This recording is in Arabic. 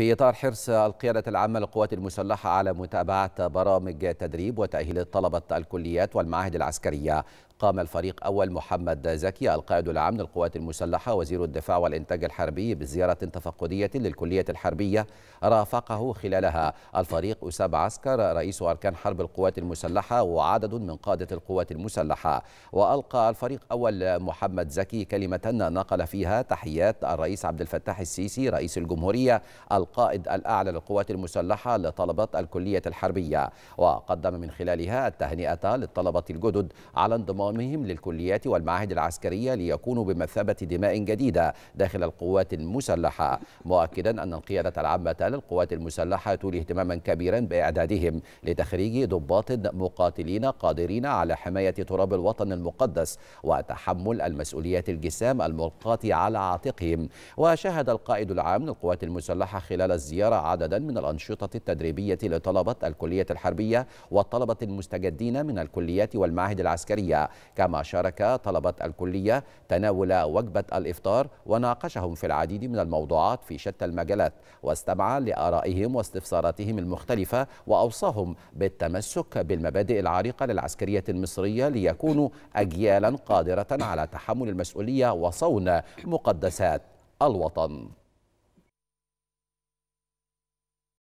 في إطار حرص القيادة العامة للقوات المسلحة على متابعة برامج تدريب وتأهيل طلبة الكليات والمعاهد العسكرية قام الفريق أول محمد زكي القائد العام للقوات المسلحة وزير الدفاع والإنتاج الحربي بزيارة تفقدية للكلية الحربية رافقه خلالها الفريق أساب عسكر رئيس أركان حرب القوات المسلحة وعدد من قادة القوات المسلحة وألقى الفريق أول محمد زكي كلمة نقل فيها تحيات الرئيس عبد الفتاح السيسي رئيس الجمهورية القائد الأعلى للقوات المسلحة لطلبة الكلية الحربية وقدم من خلالها التهنئة للطلبة الجدد على انضمام انضمامهم للكليات والمعاهد العسكرية ليكونوا بمثابة دماء جديدة داخل القوات المسلحة مؤكدا أن القيادة العامة للقوات المسلحة تولي اهتماما كبيرا بإعدادهم لتخريج ضباط مقاتلين قادرين على حماية تراب الوطن المقدس وتحمل المسؤوليات الجسام الملقاة على عاتقهم وشهد القائد العام للقوات المسلحة خلال الزيارة عددا من الأنشطة التدريبية لطلبة الكلية الحربية والطلبة المستجدين من الكليات والمعاهد العسكرية كما شارك طلبة الكلية تناول وجبة الإفطار وناقشهم في العديد من الموضوعات في شتى المجالات واستمع لآرائهم واستفساراتهم المختلفة وأوصاهم بالتمسك بالمبادئ العريقة للعسكرية المصرية ليكونوا أجيالا قادرة على تحمل المسؤولية وصون مقدسات الوطن